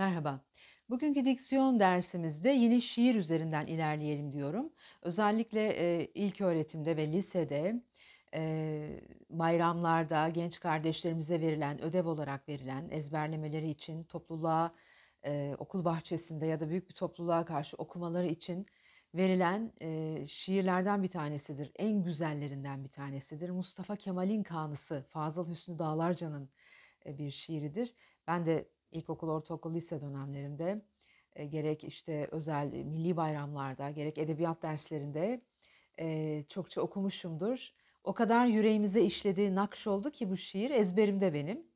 Merhaba. Bugünkü diksiyon dersimizde yine şiir üzerinden ilerleyelim diyorum. Özellikle e, ilk öğretimde ve lisede e, bayramlarda genç kardeşlerimize verilen ödev olarak verilen ezberlemeleri için topluluğa e, okul bahçesinde ya da büyük bir topluluğa karşı okumaları için verilen e, şiirlerden bir tanesidir. En güzellerinden bir tanesidir. Mustafa Kemal'in Kanısı, Fazıl Hüsnü Dağlarca'nın e, bir şiiridir. Ben de ilkokul, ortaokul, lise dönemlerimde e, gerek işte özel milli bayramlarda gerek edebiyat derslerinde e, çokça okumuşumdur. O kadar yüreğimize işlediği nakş oldu ki bu şiir ezberimde benim.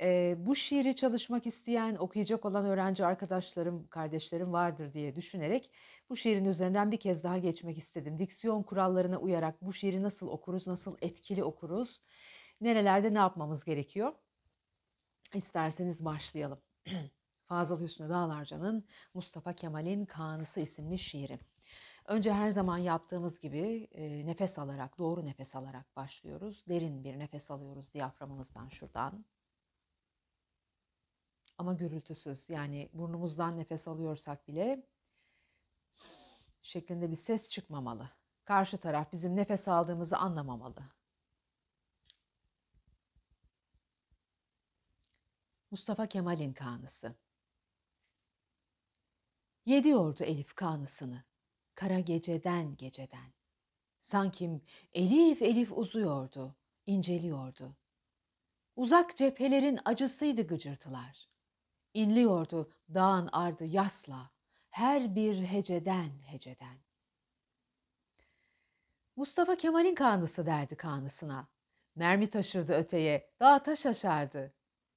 E, bu şiiri çalışmak isteyen, okuyacak olan öğrenci arkadaşlarım, kardeşlerim vardır diye düşünerek bu şiirin üzerinden bir kez daha geçmek istedim. Diksiyon kurallarına uyarak bu şiiri nasıl okuruz, nasıl etkili okuruz, nerelerde ne yapmamız gerekiyor? İsterseniz başlayalım. Fazıl Hüsnü Dağlarca'nın Mustafa Kemal'in Kanısı isimli şiiri. Önce her zaman yaptığımız gibi e, nefes alarak, doğru nefes alarak başlıyoruz. Derin bir nefes alıyoruz diyaframımızdan şuradan. Ama gürültüsüz yani burnumuzdan nefes alıyorsak bile şeklinde bir ses çıkmamalı. Karşı taraf bizim nefes aldığımızı anlamamalı. Mustafa Kemal'in kanısı. Yediyordu Elif kanısını, kara geceden geceden. Sanki Elif Elif uzuyordu, inceliyordu. Uzak cephelerin acısıydı gıcırtılar. İnliyordu dağın ardı yasla, her bir heceden heceden. Mustafa Kemal'in kanısı derdi kanısına. Mermi taşırdı öteye, dağ taş aşardı.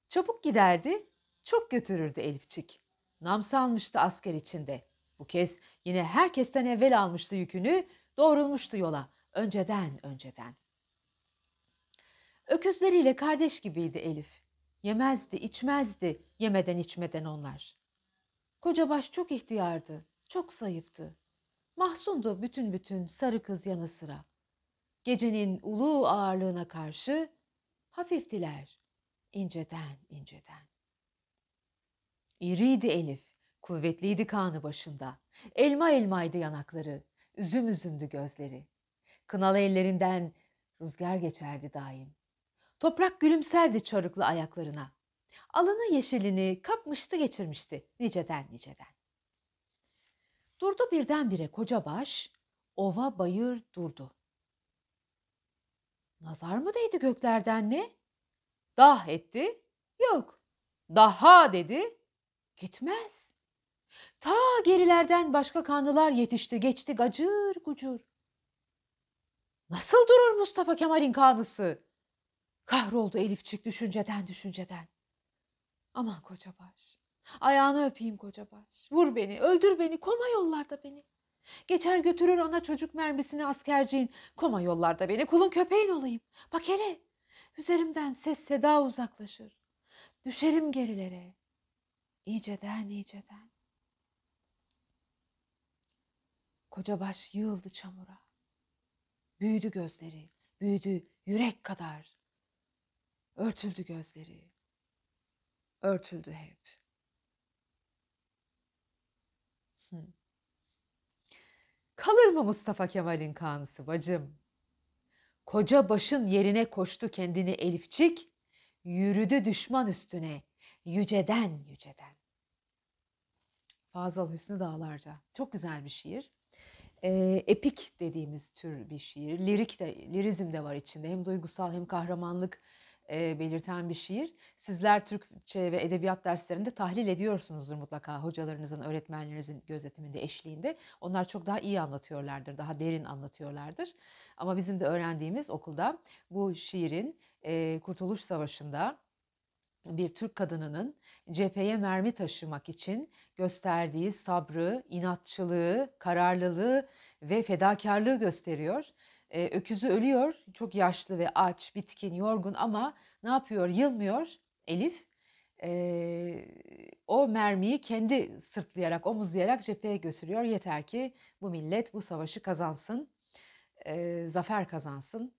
Çabuk giderdi, çok götürürdü Elifçik. Nam salmıştı asker içinde. Bu kez yine herkesten evvel almıştı yükünü, doğrulmuştu yola. Önceden, önceden. Öküzleriyle kardeş gibiydi Elif. Yemezdi, içmezdi, yemeden içmeden onlar. Kocabaş çok ihtiyardı, çok zayıftı. Mahsundu bütün bütün sarı kız yanı sıra. Gecenin ulu ağırlığına karşı hafiftiler, inceden inceden. İriydi Elif, kuvvetliydi kanı başında. Elma elmaydı yanakları, üzüm üzümdü gözleri. Kınalı ellerinden rüzgar geçerdi daim. Toprak gülümserdi çarıklı ayaklarına. Alanı yeşilini kapmıştı geçirmişti niceden niceden. Durdu birdenbire koca baş, ova bayır durdu. Nazar mı değdi göklerden ne? Dah etti, yok. Daha dedi, gitmez. Ta gerilerden başka kanlılar yetişti, geçti gacır gucur. Nasıl durur Mustafa Kemal'in kanısı? Kahroldu Elifçik düşünceden düşünceden. Aman kocabaş, ayağını öpeyim kocabaş. Vur beni, öldür beni, koma yollarda beni. Geçer götürür ona çocuk mermisini askerciğin. Koma yollarda beni, kulun köpeğin olayım. Bak hele, Üzerimden ses seda uzaklaşır. Düşerim gerilere. İyiceden iyiceden. Kocabaş yığıldı çamura. Büyüdü gözleri, büyüdü yürek kadar. Örtüldü gözleri. Örtüldü hep. Kalır mı Mustafa Kemal'in kanısı bacım? Koca başın yerine koştu kendini Elifçik, yürüdü düşman üstüne, yüceden yüceden. Fazıl Hüsnü Dağlarca. Çok güzel bir şiir. Ee, epik dediğimiz tür bir şiir. Lirik de, lirizm de var içinde. Hem duygusal hem kahramanlık e, belirten bir şiir. Sizler Türkçe ve edebiyat derslerinde tahlil ediyorsunuzdur mutlaka hocalarınızın, öğretmenlerinizin gözetiminde, eşliğinde. Onlar çok daha iyi anlatıyorlardır, daha derin anlatıyorlardır. Ama bizim de öğrendiğimiz okulda bu şiirin e, Kurtuluş Savaşı'nda bir Türk kadınının cepheye mermi taşımak için gösterdiği sabrı, inatçılığı, kararlılığı ve fedakarlığı gösteriyor. Ee, öküzü ölüyor, çok yaşlı ve aç, bitkin, yorgun ama ne yapıyor? Yılmıyor Elif. Ee, o mermiyi kendi sırtlayarak, omuzlayarak cepheye götürüyor. Yeter ki bu millet bu savaşı kazansın e, zafer kazansın.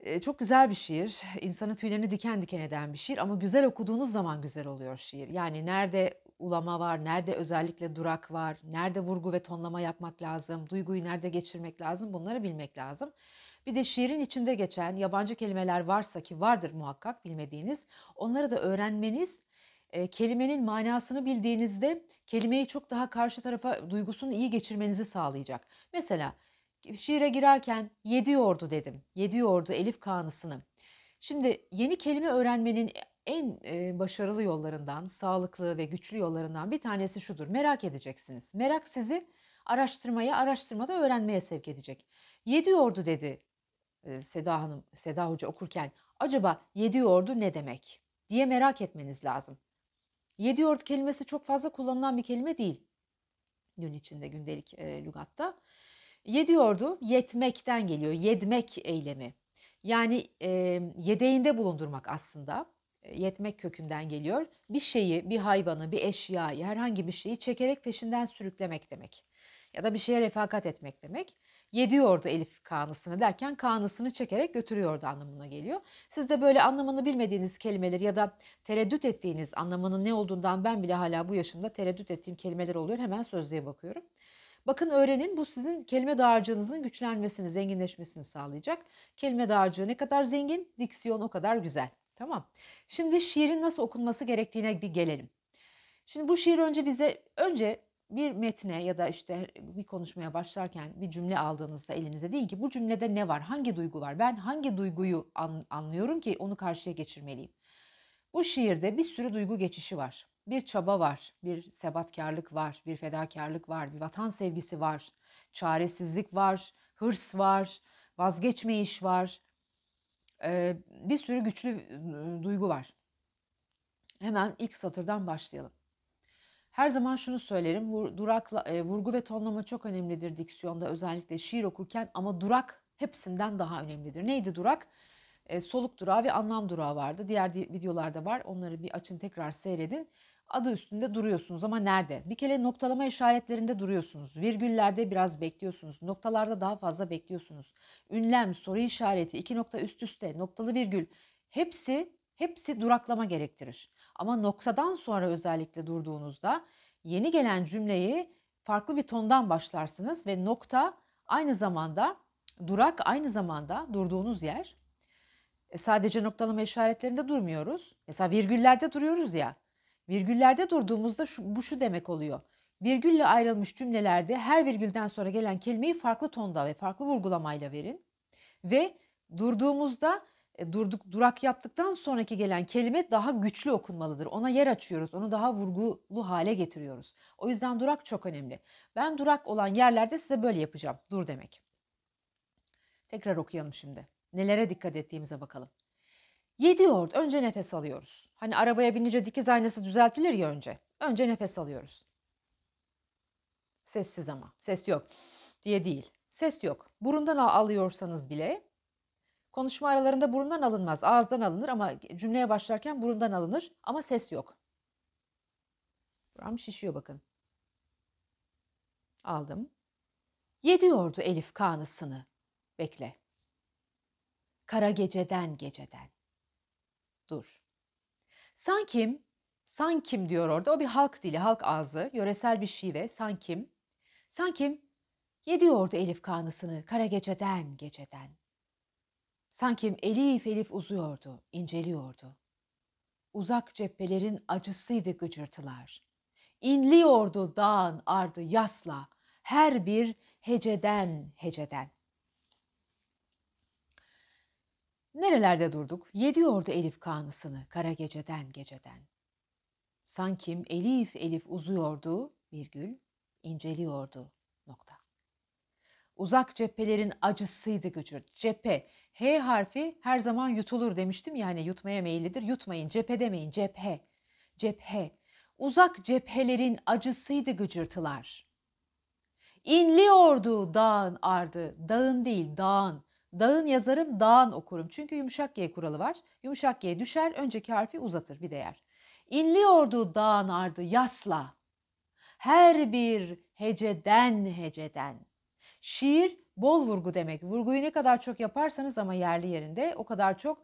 E, çok güzel bir şiir. İnsanın tüylerini diken diken eden bir şiir ama güzel okuduğunuz zaman güzel oluyor şiir. Yani nerede ulama var, nerede özellikle durak var, nerede vurgu ve tonlama yapmak lazım, duyguyu nerede geçirmek lazım bunları bilmek lazım. Bir de şiirin içinde geçen yabancı kelimeler varsa ki vardır muhakkak bilmediğiniz onları da öğrenmeniz e, kelimenin manasını bildiğinizde kelimeyi çok daha karşı tarafa duygusunu iyi geçirmenizi sağlayacak. Mesela şiire girerken yedi yordu dedim. Yedi yordu Elif Kanısını. Şimdi yeni kelime öğrenmenin en e, başarılı yollarından, sağlıklı ve güçlü yollarından bir tanesi şudur. Merak edeceksiniz. Merak sizi araştırmaya, araştırmada öğrenmeye sevk edecek. Yedi yordu dedi e, Seda Hanım, Seda Hoca okurken. Acaba yedi yordu ne demek diye merak etmeniz lazım. Yedi yord kelimesi çok fazla kullanılan bir kelime değil. Gün içinde gündelik e, lügatta. Yediyordu yetmekten geliyor. Yedmek eylemi. Yani e, yedeğinde bulundurmak aslında yetmek kökünden geliyor. Bir şeyi, bir hayvanı, bir eşyayı, herhangi bir şeyi çekerek peşinden sürüklemek demek. Ya da bir şeye refakat etmek demek. Yediyordu Elif kanısını derken kanısını çekerek götürüyordu anlamına geliyor. Siz de böyle anlamını bilmediğiniz kelimeler ya da tereddüt ettiğiniz anlamının ne olduğundan ben bile hala bu yaşımda tereddüt ettiğim kelimeler oluyor. Hemen sözlüğe bakıyorum. Bakın öğrenin bu sizin kelime dağarcığınızın güçlenmesini, zenginleşmesini sağlayacak. Kelime dağarcığı ne kadar zengin, diksiyon o kadar güzel. Tamam. Şimdi şiirin nasıl okunması gerektiğine bir gelelim. Şimdi bu şiir önce bize önce bir metne ya da işte bir konuşmaya başlarken bir cümle aldığınızda elinize değil ki bu cümlede ne var? Hangi duygu var? Ben hangi duyguyu anlıyorum ki onu karşıya geçirmeliyim? Bu şiirde bir sürü duygu geçişi var bir çaba var, bir sebatkarlık var, bir fedakarlık var, bir vatan sevgisi var, çaresizlik var, hırs var, vazgeçmeyiş var. Ee, bir sürü güçlü ıı, duygu var. Hemen ilk satırdan başlayalım. Her zaman şunu söylerim, durakla, e, vurgu ve tonlama çok önemlidir diksiyonda özellikle şiir okurken ama durak hepsinden daha önemlidir. Neydi durak? E, soluk durağı ve anlam durağı vardı. Diğer videolarda var. Onları bir açın tekrar seyredin adı üstünde duruyorsunuz ama nerede? Bir kere noktalama işaretlerinde duruyorsunuz. Virgüllerde biraz bekliyorsunuz. Noktalarda daha fazla bekliyorsunuz. Ünlem, soru işareti, iki nokta üst üste, noktalı virgül hepsi hepsi duraklama gerektirir. Ama noktadan sonra özellikle durduğunuzda yeni gelen cümleyi farklı bir tondan başlarsınız ve nokta aynı zamanda durak aynı zamanda durduğunuz yer. E sadece noktalama işaretlerinde durmuyoruz. Mesela virgüllerde duruyoruz ya. Virgüllerde durduğumuzda şu, bu şu demek oluyor. Virgülle ayrılmış cümlelerde her virgülden sonra gelen kelimeyi farklı tonda ve farklı vurgulamayla verin. Ve durduğumuzda e, durduk durak yaptıktan sonraki gelen kelime daha güçlü okunmalıdır. Ona yer açıyoruz. Onu daha vurgulu hale getiriyoruz. O yüzden durak çok önemli. Ben durak olan yerlerde size böyle yapacağım. Dur demek. Tekrar okuyalım şimdi. Nelere dikkat ettiğimize bakalım. 7 yoğurt önce nefes alıyoruz. Hani arabaya binince dikiz aynası düzeltilir ya önce. Önce nefes alıyoruz. Sessiz ama. Ses yok diye değil. Ses yok. Burundan alıyorsanız bile konuşma aralarında burundan alınmaz. Ağızdan alınır ama cümleye başlarken burundan alınır ama ses yok. Buram şişiyor bakın. Aldım. Yedi yordu Elif kanısını. Bekle. Kara geceden geceden dur. Sankim, sankim diyor orada. O bir halk dili, halk ağzı, yöresel bir şive, sankim. Sankim yediyordu Elif kanısını kara geceden geceden. Sankim elif elif uzuyordu, inceliyordu. Uzak cephelerin acısıydı gıcırtılar. İnliyordu dağın ardı yasla, her bir heceden heceden. Nerelerde durduk? Yediyordu Elif kanısını kara geceden geceden. Sankim Elif Elif uzuyordu, virgül, inceliyordu, nokta. Uzak cephelerin acısıydı gıcır. Cephe, H harfi her zaman yutulur demiştim yani yutmaya meyillidir. Yutmayın, cephe demeyin, cephe. Cephe. Uzak cephelerin acısıydı gıcırtılar. İnliyordu dağın ardı, dağın değil dağın. Dağın yazarım, dağın okurum. Çünkü yumuşak G kuralı var. Yumuşak G düşer, önceki harfi uzatır bir değer. İnliyordu dağın ardı yasla. Her bir heceden heceden. Şiir bol vurgu demek. Vurguyu ne kadar çok yaparsanız ama yerli yerinde o kadar çok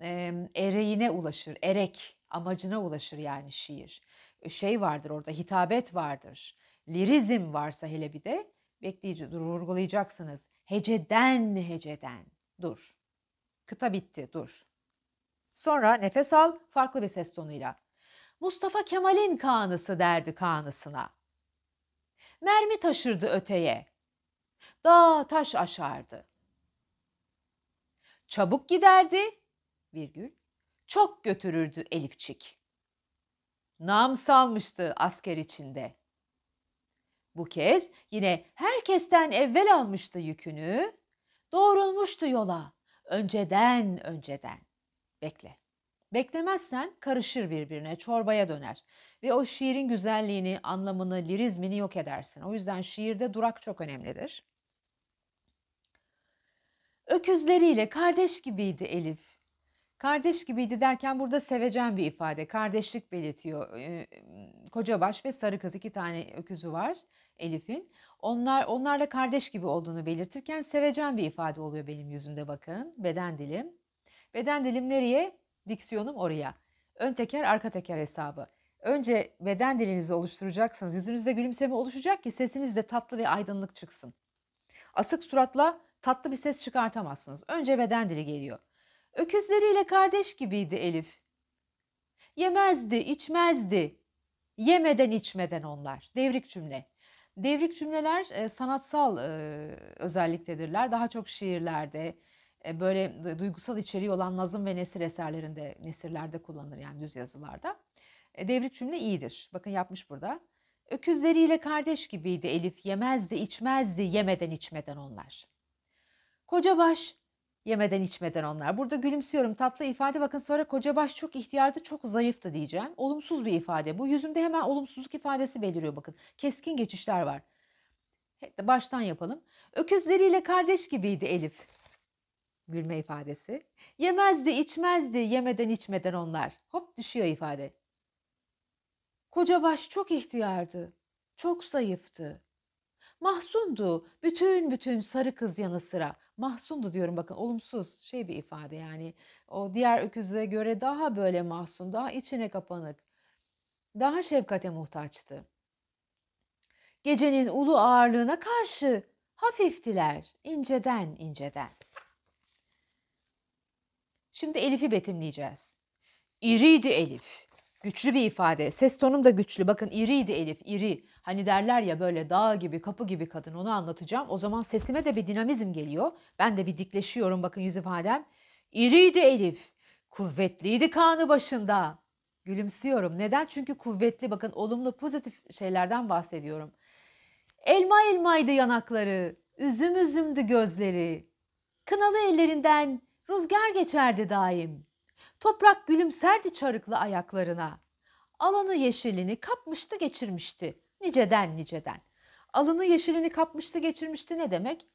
e, ereğine ulaşır. Erek amacına ulaşır yani şiir. E, şey vardır orada hitabet vardır. Lirizm varsa hele bir de bekleyici vurgulayacaksınız. Heceden heceden dur. Kıta bitti dur. Sonra nefes al farklı bir ses tonuyla. Mustafa Kemal'in kanısı derdi kanısına. Mermi taşırdı öteye. Dağ taş aşardı. Çabuk giderdi, virgül, çok götürürdü Elifçik. Nam salmıştı asker içinde. Bu kez yine herkesten evvel almıştı yükünü, doğrulmuştu yola. Önceden, önceden. Bekle. Beklemezsen karışır birbirine, çorbaya döner. Ve o şiirin güzelliğini, anlamını, lirizmini yok edersin. O yüzden şiirde durak çok önemlidir. Öküzleriyle kardeş gibiydi Elif. Kardeş gibiydi derken burada seveceğim bir ifade. Kardeşlik belirtiyor. E, Kocabaş ve sarı kız iki tane öküzü var Elif'in. Onlar onlarla kardeş gibi olduğunu belirtirken seveceğim bir ifade oluyor benim yüzümde bakın. Beden dilim. Beden dilim nereye? Diksiyonum oraya. Ön teker arka teker hesabı. Önce beden dilinizi oluşturacaksınız. Yüzünüzde gülümseme oluşacak ki sesiniz de tatlı ve aydınlık çıksın. Asık suratla tatlı bir ses çıkartamazsınız. Önce beden dili geliyor. Öküzleriyle kardeş gibiydi Elif. Yemezdi, içmezdi. Yemeden içmeden onlar. Devrik cümle. Devrik cümleler e, sanatsal e, özelliktedirler. Daha çok şiirlerde, e, böyle duygusal içeriği olan nazım ve nesir eserlerinde, nesirlerde kullanılır yani düz yazılarda. E, devrik cümle iyidir. Bakın yapmış burada. Öküzleriyle kardeş gibiydi Elif. Yemezdi, içmezdi, yemeden içmeden onlar. Koca baş Yemeden içmeden onlar. Burada gülümsüyorum tatlı ifade bakın sonra baş çok ihtiyardı çok zayıftı diyeceğim. Olumsuz bir ifade bu. Yüzümde hemen olumsuzluk ifadesi beliriyor bakın. Keskin geçişler var. Baştan yapalım. Öküzleriyle kardeş gibiydi Elif. Gülme ifadesi. Yemezdi, içmezdi, yemeden içmeden onlar. Hop düşüyor ifade. Koca baş çok ihtiyardı, çok zayıftı mahsundu. Bütün bütün sarı kız yanı sıra mahsundu diyorum bakın olumsuz şey bir ifade yani. O diğer öküzlere göre daha böyle mahsun, daha içine kapanık, daha şefkate muhtaçtı. Gecenin ulu ağırlığına karşı hafiftiler inceden inceden. Şimdi Elif'i betimleyeceğiz. İriydi Elif. Güçlü bir ifade. Ses tonum da güçlü. Bakın iriydi Elif, iri. Hani derler ya böyle dağ gibi, kapı gibi kadın onu anlatacağım. O zaman sesime de bir dinamizm geliyor. Ben de bir dikleşiyorum bakın yüz ifadem. İriydi Elif. Kuvvetliydi kanı başında. Gülümsüyorum. Neden? Çünkü kuvvetli bakın olumlu pozitif şeylerden bahsediyorum. Elma elmaydı yanakları, üzüm üzümdü gözleri. Kınalı ellerinden rüzgar geçerdi daim. Toprak gülümserdi çarıklı ayaklarına. Alanı yeşilini kapmıştı geçirmişti. Niceden niceden. Alını yeşilini kapmıştı geçirmişti ne demek?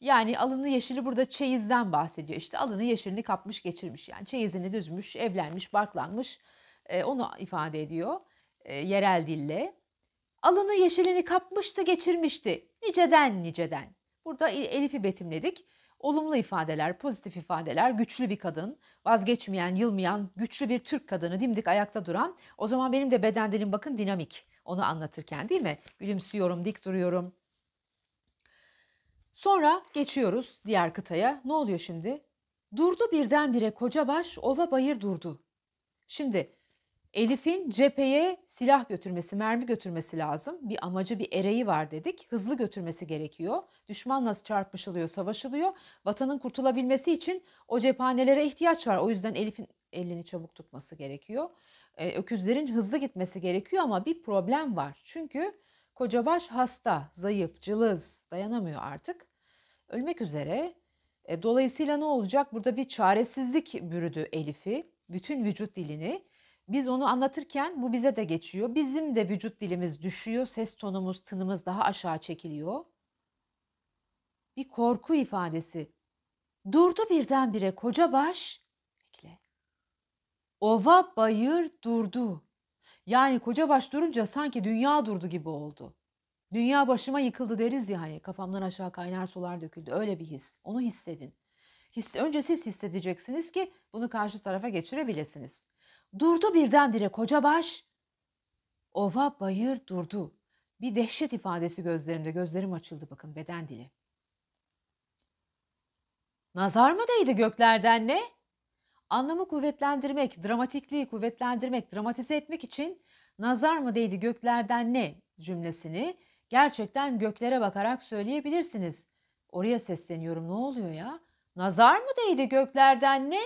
Yani alını yeşili burada çeyizden bahsediyor. İşte alını yeşilini kapmış geçirmiş. Yani çeyizini düzmüş, evlenmiş, barklanmış. E, onu ifade ediyor e, yerel dille. Alını yeşilini kapmıştı geçirmişti. Niceden niceden. Burada Elif'i betimledik. Olumlu ifadeler, pozitif ifadeler, güçlü bir kadın, vazgeçmeyen, yılmayan, güçlü bir Türk kadını, dimdik ayakta duran. O zaman benim de beden dilim bakın dinamik. Onu anlatırken değil mi? Gülümsüyorum, dik duruyorum. Sonra geçiyoruz diğer kıtaya. Ne oluyor şimdi? Durdu birdenbire koca baş, ova bayır durdu. Şimdi Elif'in cepheye silah götürmesi, mermi götürmesi lazım. Bir amacı, bir ereği var dedik. Hızlı götürmesi gerekiyor. Düşman nasıl çarpışılıyor, savaşılıyor. Vatanın kurtulabilmesi için o cephanelere ihtiyaç var. O yüzden Elif'in elini çabuk tutması gerekiyor. Ee, öküzlerin hızlı gitmesi gerekiyor ama bir problem var. Çünkü kocabaş hasta, zayıf, cılız, dayanamıyor artık. Ölmek üzere. E, dolayısıyla ne olacak? Burada bir çaresizlik bürüdü Elif'i. Bütün vücut dilini biz onu anlatırken bu bize de geçiyor. Bizim de vücut dilimiz düşüyor, ses tonumuz, tınımız daha aşağı çekiliyor. Bir korku ifadesi. Durdu birdenbire koca baş. Bekle. Ova bayır durdu. Yani koca baş durunca sanki dünya durdu gibi oldu. Dünya başıma yıkıldı deriz ya hani kafamdan aşağı kaynar sular döküldü. Öyle bir his. Onu hissedin. His, önce siz hissedeceksiniz ki bunu karşı tarafa geçirebilirsiniz. Durdu birdenbire koca baş. Ova bayır durdu. Bir dehşet ifadesi gözlerimde. Gözlerim açıldı bakın beden dili. Nazar mı değdi göklerden ne? Anlamı kuvvetlendirmek, dramatikliği kuvvetlendirmek, dramatize etmek için nazar mı değdi göklerden ne cümlesini gerçekten göklere bakarak söyleyebilirsiniz. Oraya sesleniyorum ne oluyor ya? Nazar mı değdi göklerden ne?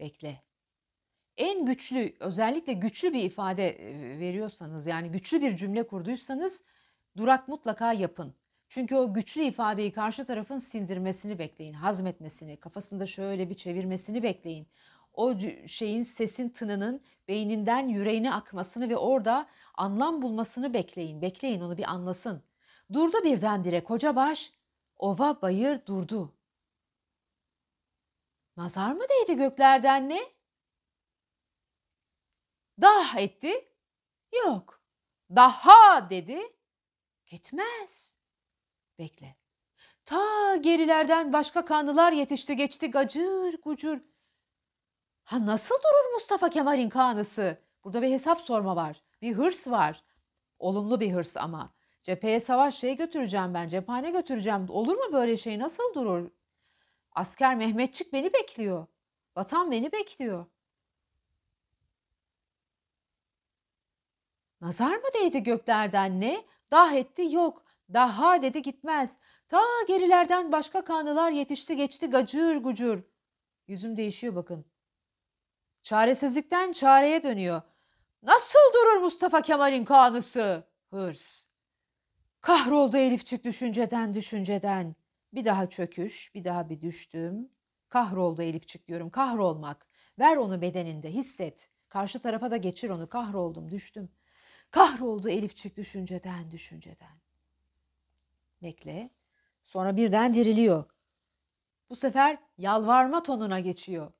Bekle en güçlü özellikle güçlü bir ifade e, veriyorsanız yani güçlü bir cümle kurduysanız durak mutlaka yapın. Çünkü o güçlü ifadeyi karşı tarafın sindirmesini bekleyin, hazmetmesini, kafasında şöyle bir çevirmesini bekleyin. O şeyin sesin tınının beyninden yüreğine akmasını ve orada anlam bulmasını bekleyin. Bekleyin onu bir anlasın. Durdu birdenbire koca baş, ova bayır durdu. Nazar mı değdi göklerden ne?'' Dah etti. Yok. Daha dedi. Gitmez. Bekle. Ta gerilerden başka kanlılar yetişti geçti gacır gucur. Ha nasıl durur Mustafa Kemal'in kanısı? Burada bir hesap sorma var. Bir hırs var. Olumlu bir hırs ama. Cepheye savaş şey götüreceğim ben. Cephane götüreceğim. Olur mu böyle şey? Nasıl durur? Asker Mehmetçik beni bekliyor. Vatan beni bekliyor. Nazar mı değdi göklerden ne? Dah etti yok. Daha dedi gitmez. Ta gerilerden başka kanlılar yetişti geçti gacır gucur. Yüzüm değişiyor bakın. Çaresizlikten çareye dönüyor. Nasıl durur Mustafa Kemal'in kanısı? Hırs. Kahroldu Elifçik düşünceden düşünceden. Bir daha çöküş, bir daha bir düştüm. Kahroldu Elifçik diyorum. Kahrolmak. Ver onu bedeninde, hisset. Karşı tarafa da geçir onu. Kahroldum, düştüm. Kahroldu Elipçik düşünceden düşünceden. Bekle. Sonra birden diriliyor. Bu sefer yalvarma tonuna geçiyor.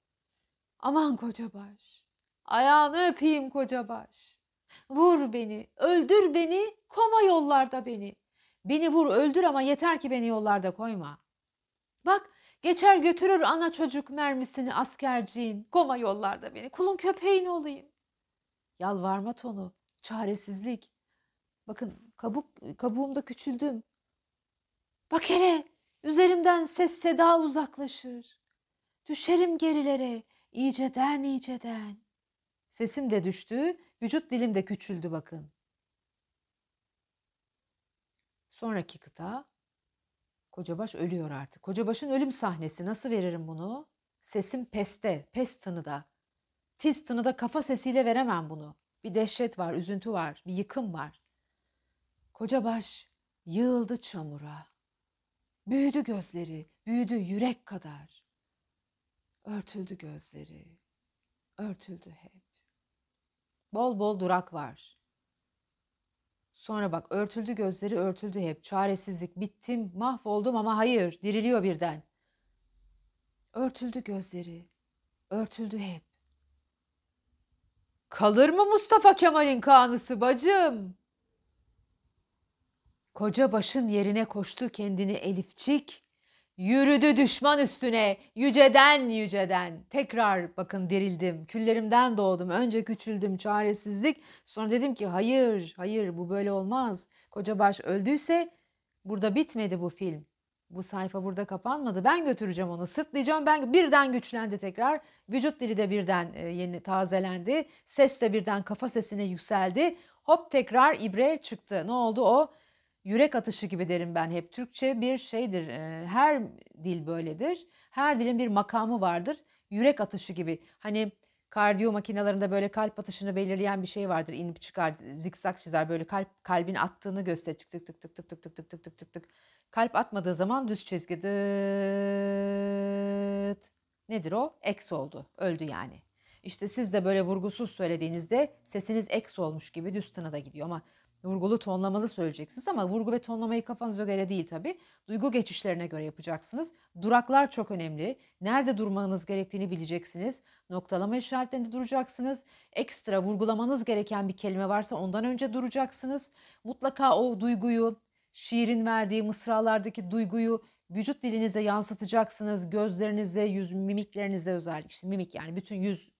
Aman kocabaş. Ayağını öpeyim kocabaş. Vur beni, öldür beni, koma yollarda beni. Beni vur, öldür ama yeter ki beni yollarda koyma. Bak, geçer götürür ana çocuk mermisini askerciğin, koma yollarda beni, kulun köpeğin olayım. Yalvarma tonu, çaresizlik. Bakın kabuk kabuğumda küçüldüm. Bak hele üzerimden ses seda uzaklaşır. Düşerim gerilere iyiceden iyiceden. Sesim de düştü, vücut dilim de küçüldü bakın. Sonraki kıta Kocabaş ölüyor artık. Kocabaş'ın ölüm sahnesi nasıl veririm bunu? Sesim peste, pes tınıda. Tiz tınıda kafa sesiyle veremem bunu. Bir dehşet var, üzüntü var, bir yıkım var. Koca baş yığıldı çamura. Büyüdü gözleri, büyüdü yürek kadar. Örtüldü gözleri, örtüldü hep. Bol bol durak var. Sonra bak örtüldü gözleri örtüldü hep. Çaresizlik bittim mahvoldum ama hayır diriliyor birden. Örtüldü gözleri örtüldü hep. Kalır mı Mustafa Kemal'in kanısı bacım? Koca başın yerine koştu kendini Elifçik. Yürüdü düşman üstüne yüceden yüceden. Tekrar bakın dirildim, küllerimden doğdum. Önce küçüldüm çaresizlik. Sonra dedim ki hayır, hayır bu böyle olmaz. Koca baş öldüyse burada bitmedi bu film bu sayfa burada kapanmadı. Ben götüreceğim onu, sırtlayacağım. Ben birden güçlendi tekrar. Vücut dili de birden e, yeni tazelendi. Ses de birden kafa sesine yükseldi. Hop tekrar ibre çıktı. Ne oldu o? Yürek atışı gibi derim ben hep. Türkçe bir şeydir. E, her dil böyledir. Her dilin bir makamı vardır. Yürek atışı gibi. Hani kardiyo makinelerinde böyle kalp atışını belirleyen bir şey vardır. İnip çıkar, zikzak çizer böyle kalp kalbin attığını gösterir. Tık tık tık tık tık tık tık tık tık tık tık tık. Kalp atmadığı zaman düz çizgide nedir o? Eks oldu. Öldü yani. İşte siz de böyle vurgusuz söylediğinizde sesiniz eks olmuş gibi düz tına da gidiyor ama vurgulu tonlamalı söyleyeceksiniz ama vurgu ve tonlamayı kafanıza göre değil tabi. Duygu geçişlerine göre yapacaksınız. Duraklar çok önemli. Nerede durmanız gerektiğini bileceksiniz. Noktalama işaretlerinde duracaksınız. Ekstra vurgulamanız gereken bir kelime varsa ondan önce duracaksınız. Mutlaka o duyguyu, Şiirin verdiği mısralardaki duyguyu vücut dilinize yansıtacaksınız. Gözlerinize, yüz mimiklerinize özellikle işte mimik yani bütün yüz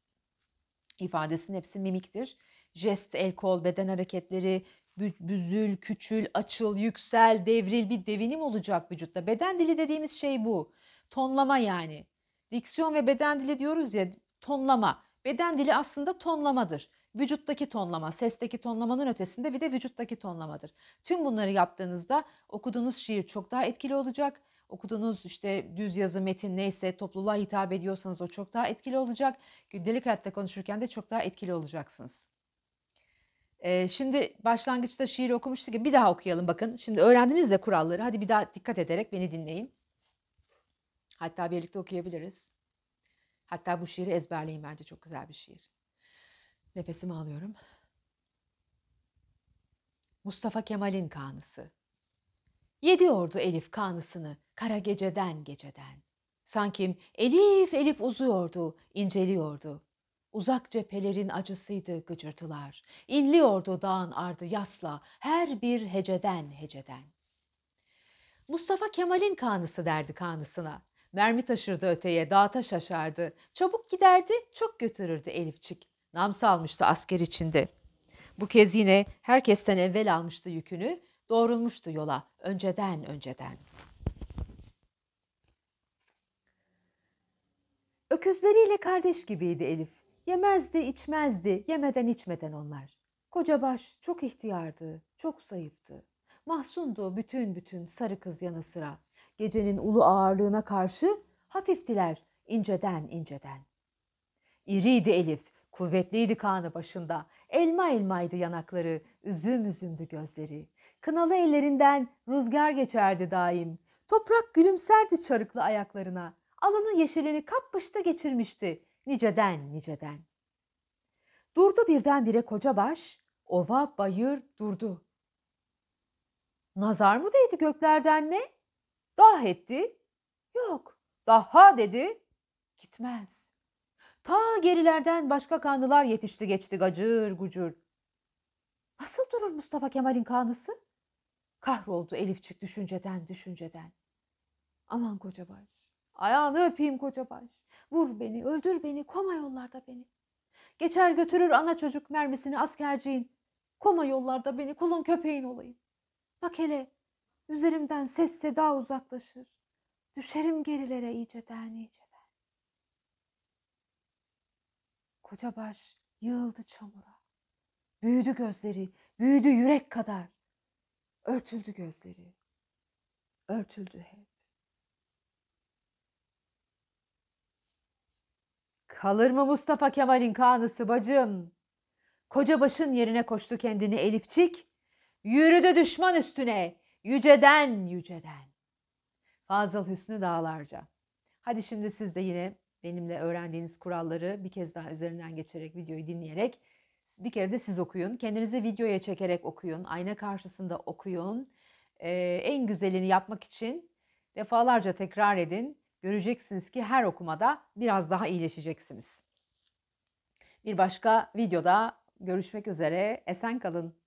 ifadesinin hepsi mimiktir. Jest, el kol, beden hareketleri, büzül, küçül, açıl, yüksel, devril bir devinim olacak vücutta. Beden dili dediğimiz şey bu. Tonlama yani. Diksiyon ve beden dili diyoruz ya tonlama. Beden dili aslında tonlamadır vücuttaki tonlama, sesteki tonlamanın ötesinde bir de vücuttaki tonlamadır. Tüm bunları yaptığınızda okuduğunuz şiir çok daha etkili olacak. Okuduğunuz işte düz yazı, metin neyse topluluğa hitap ediyorsanız o çok daha etkili olacak. Gündelik hayatta konuşurken de çok daha etkili olacaksınız. Ee, şimdi başlangıçta şiir okumuştuk bir daha okuyalım bakın. Şimdi öğrendiniz de kuralları hadi bir daha dikkat ederek beni dinleyin. Hatta birlikte okuyabiliriz. Hatta bu şiiri ezberleyin bence çok güzel bir şiir. Nefesimi alıyorum. Mustafa Kemal'in kanısı. Yedi ordu Elif kanısını kara geceden geceden. Sanki Elif Elif uzuyordu, inceliyordu. Uzak cephelerin acısıydı gıcırtılar. İnliyordu dağın ardı yasla her bir heceden heceden. Mustafa Kemal'in kanısı derdi kanısına. Mermi taşırdı öteye, dağ şaşardı. Çabuk giderdi, çok götürürdü Elifçik. Namsa almıştı asker içinde. Bu kez yine herkesten evvel almıştı yükünü, doğrulmuştu yola önceden önceden. Öküzleriyle kardeş gibiydi Elif. Yemezdi, içmezdi, yemeden içmeden onlar. Koca baş, çok ihtiyardı, çok zayıftı. Mahsundu bütün bütün sarı kız yanı sıra. Gecenin ulu ağırlığına karşı hafiftiler inceden inceden. İriydi Elif, Kuvvetliydi kanı başında, elma elmaydı yanakları, üzüm üzümdü gözleri. Kınalı ellerinden rüzgar geçerdi daim. Toprak gülümserdi çarıklı ayaklarına. Alanı yeşilini kapmışta geçirmişti. Niceden niceden. Durdu birdenbire koca baş, ova bayır durdu. Nazar mı değdi göklerden ne? Dah etti. Yok, daha dedi. Gitmez. Ta gerilerden başka kanlılar yetişti geçti gacır gucur. Nasıl durur Mustafa Kemal'in kanısı? Kahroldu Elifçik düşünceden düşünceden. Aman kocabaş, ayağını öpeyim kocabaş. Vur beni, öldür beni, koma yollarda beni. Geçer götürür ana çocuk mermisini askerciğin. Koma yollarda beni, kulun köpeğin olayım. Bak hele, üzerimden ses seda uzaklaşır. Düşerim gerilere iyiceden iyice. Koca baş yığıldı çamura. Büyüdü gözleri, büyüdü yürek kadar. Örtüldü gözleri, örtüldü hep. Kalır mı Mustafa Kemal'in kanısı bacım? koca başın yerine koştu kendini Elifçik. Yürüdü düşman üstüne, yüceden yüceden. Fazıl Hüsnü Dağlarca. Hadi şimdi siz de yine benimle öğrendiğiniz kuralları bir kez daha üzerinden geçerek, videoyu dinleyerek bir kere de siz okuyun. Kendinizi videoya çekerek okuyun. Ayna karşısında okuyun. Ee, en güzelini yapmak için defalarca tekrar edin. Göreceksiniz ki her okumada biraz daha iyileşeceksiniz. Bir başka videoda görüşmek üzere. Esen kalın.